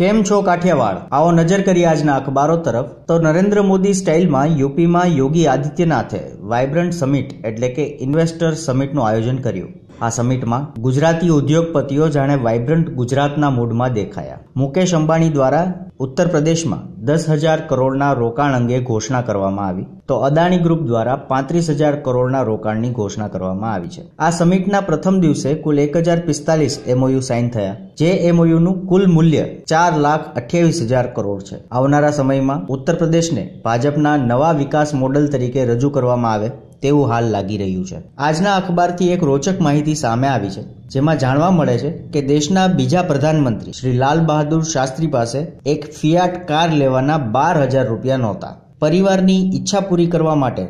કેમ છો કાઠિયાવાડ આવો નજર કરી આજના અખબારો તરફ તો નરેન્દ્ર મોદી સ્ટાઇલમાં યુપીમાં યોગી આદિત્યનાથે વાયબ્રન્ટ સમિટ એટલે કે ઇન્વેસ્ટર સમિટનું આયોજન કર્યું આ સમિટમાં ગુજરાતી ઉદ્યોગપતિઓ જાણે વાઇબ્રન્ટ ગુજરાતના મૂડમાં દેખાયા મુકેશ અંબાણી દ્વારા ઉત્તર પ્રદેશમાં દસ હજાર કરોડના રોકાણ અંગે ઘોષણા કરવામાં આવી તો અદાણી ગ્રુપ દ્વારા પાંત્રીસ હજાર કરોડના રોકાણની ઘોષણા કરવામાં આવી છે આ સમિટના પ્રથમ દિવસે કુલ એક હજાર પિસ્તાલીસ એમઓયુ સાઇન થયા જે એમઓયુનું કુલ મૂલ્ય ચાર લાખ અઠ્યાવીસ હજાર કરોડ છે આવનારા સમયમાં ઉત્તર પ્રદેશને ભાજપના નવા વિકાસ મોડલ તરીકે રજૂ કરવામાં આવે તેવું હાલ લાગી રહ્યું છે આજના અખબારથી એક રોચક માહિતી સામે આવી છે જેમાં જાણવા મળે છે કે દેશના બીજા પ્રધાનમંત્રી શ્રી લાલ બહાદુર શાસ્ત્રી પાસે એક ફિયાટ કાર લેવાના બાર હજાર રૂપિયા નહોતા પરિવારની ઈચ્છા પૂરી કરવા માટે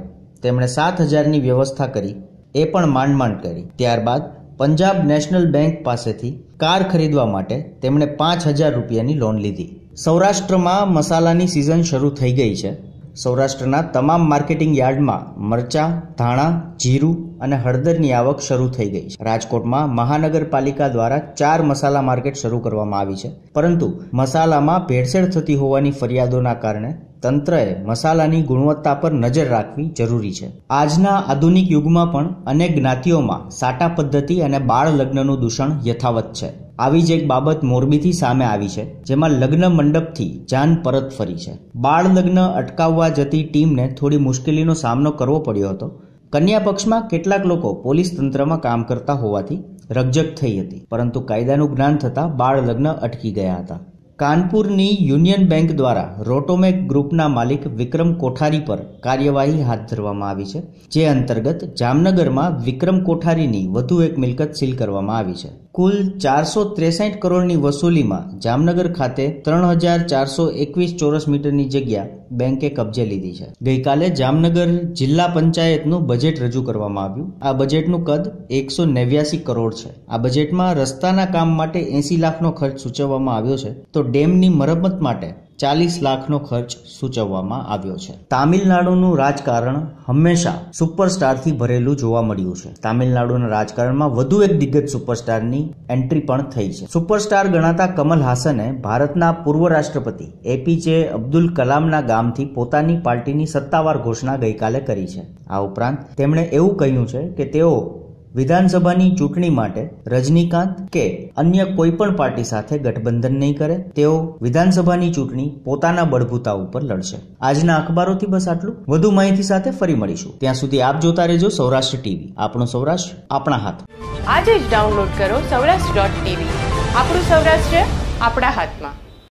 તેમણે સાત હજારની વ્યવસ્થા કરી એ પણ માંડ માંડ કરી ત્યારબાદ પંજાબ નેશનલ બેંક પાસેથી કાર ખરીદવા માટે તેમણે પાંચ હજાર રૂપિયાની લોન લીધી સૌરાષ્ટ્રમાં મસાલાની સિઝન શરૂ થઈ ગઈ છે સૌરાષ્ટ્રના તમામ માર્કેટિંગ યાર્ડમાં મરચાં ધાણા જીરું અને હળદરની આવક શરૂ થઈ ગઈ છે રાજકોટમાં મહાનગરપાલિકા દ્વારા ચાર મસાલા માર્કેટ શરૂ કરવામાં આવી છે પરંતુ મસાલામાં ભેળસેળ થતી હોવાની ફરિયાદોના કારણે તંત્રએ મસાલાની ગુણવત્તા પર નજર રાખવી જરૂરી છે આજના આધુનિક યુગમાં પણ અનેક જ્ઞાતિઓમાં સાટા પદ્ધતિ અને બાળ લગ્નનું દૂષણ યથાવત છે આવી જ એક બાબત મોરબીથી સામે આવી છે જેમાં લગ્ન મંડપથી જાન પરત ફરી છે બાળ લગ્ન અટકાવવા જતી ટીમને થોડી મુશ્કેલીનો સામનો કરવો પડ્યો હતો કન્યા પક્ષમાં કેટલાક લોકો પોલીસ તંત્રમાં કામ કરતા હોવાથી રકજક થઈ હતી પરંતુ કાયદાનું જ્ઞાન થતાં બાળ લગ્ન અટકી ગયા હતા કાનપુરની યુનિયન બેંક દ્વારા રોટોમેક ગ્રુપના માલિક વિક્રમ કોઠારી પર કાર્યવાહી હાથ ધરવામાં આવી છે જે અંતર્ગત જામનગરમાં વિક્રમ કોઠારીની વધુ એક મિલકત સીલ કરવામાં આવી છે કુલ ચારસો ત્રેસાઠ કરોડની વસૂલીમાં જામનગર ખાતે ત્રણ હજાર ચારસો એકવીસ ચોરસ મીટરની જગ્યા બેંકે કબજે લીધી છે ગઈકાલે જામનગર જિલ્લા પંચાયતનું બજેટ રજૂ કરવામાં આવ્યું આ બજેટનું કદ એકસો નેવ્યાસી કરોડ છે આ બજેટમાં રસ્તાના કામ માટે એસી લાખનો ખર્ચ સૂચવવામાં આવ્યો છે તો ડેમની મરમ્મત માટે ચાલીસ લાખનો ખર્ચ સૂચવવામાં આવ્યો છે તામિલનાડુનું રાજકારણ હંમેશા સુપરસ્ટારથી ભરેલું જોવા મળ્યું છે તામિલનાડુના રાજકારણમાં વધુ એક દિગ્ગજ સુપરસ્ટારની એન્ટ્રી પણ થઈ છે સુપરસ્ટાર ગણાતા કમલ હાસને ભારતના પૂર્વ રાષ્ટ્રપતિ એપીજે અબ્દુલ કલામના ગામથી પોતાની પાર્ટીની સત્તાવાર ઘોષણા ગઈકાલે કરી છે આ ઉપરાંત તેમણે એવું કહ્યું છે કે તેઓ વિધાનસભાની ચૂંટણી માટે રજનીકાંત કે અન્ય કોઈ પણ પાર્ટી સાથે ગઠબંધન નહીં કરે તેઓ વિધાનસભાની ચૂંટણી પોતાના બળભૂતા ઉપર લડશે આજના અખબારોથી બસ આટલું વધુ માહિતી સાથે ફરી મળીશું ત્યાં સુધી આપ જોતા રહેજો સૌરાષ્ટ્ર ટીવી આપણો સૌરાષ્ટ્ર આપણા હાથ આજે જ ડાઉનલોડ કરો સૌરાષ્ટ્ર ડોટ ટીવી આપણું સૌરાષ્ટ્ર આપણા હાથમાં